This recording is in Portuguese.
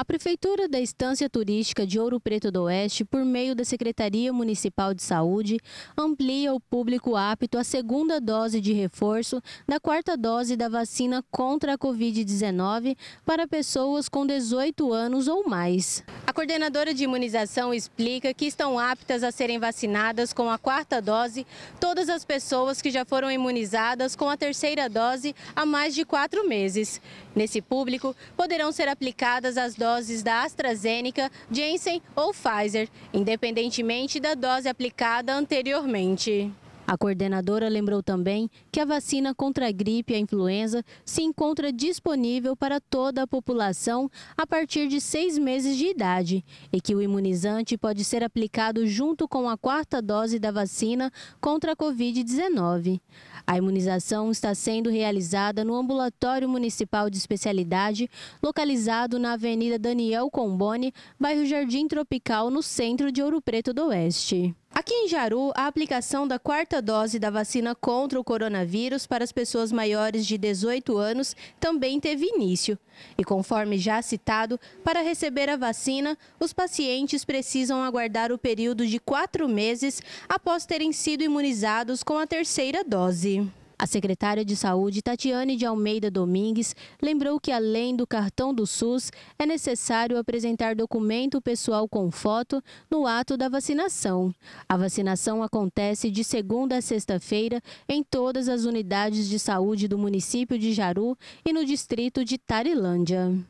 A Prefeitura da Estância Turística de Ouro Preto do Oeste, por meio da Secretaria Municipal de Saúde, amplia o público apto à segunda dose de reforço da quarta dose da vacina contra a Covid-19 para pessoas com 18 anos ou mais. A coordenadora de imunização explica que estão aptas a serem vacinadas com a quarta dose todas as pessoas que já foram imunizadas com a terceira dose há mais de quatro meses. Nesse público, poderão ser aplicadas as doses da AstraZeneca, Janssen ou Pfizer, independentemente da dose aplicada anteriormente. A coordenadora lembrou também que a vacina contra a gripe e a influenza se encontra disponível para toda a população a partir de seis meses de idade e que o imunizante pode ser aplicado junto com a quarta dose da vacina contra a Covid-19. A imunização está sendo realizada no Ambulatório Municipal de Especialidade, localizado na Avenida Daniel Comboni, bairro Jardim Tropical, no centro de Ouro Preto do Oeste. Aqui em Jaru, a aplicação da quarta dose da vacina contra o coronavírus para as pessoas maiores de 18 anos também teve início. E conforme já citado, para receber a vacina, os pacientes precisam aguardar o período de quatro meses após terem sido imunizados com a terceira dose. A secretária de Saúde, Tatiane de Almeida Domingues, lembrou que além do cartão do SUS, é necessário apresentar documento pessoal com foto no ato da vacinação. A vacinação acontece de segunda a sexta-feira em todas as unidades de saúde do município de Jaru e no distrito de Tarilândia.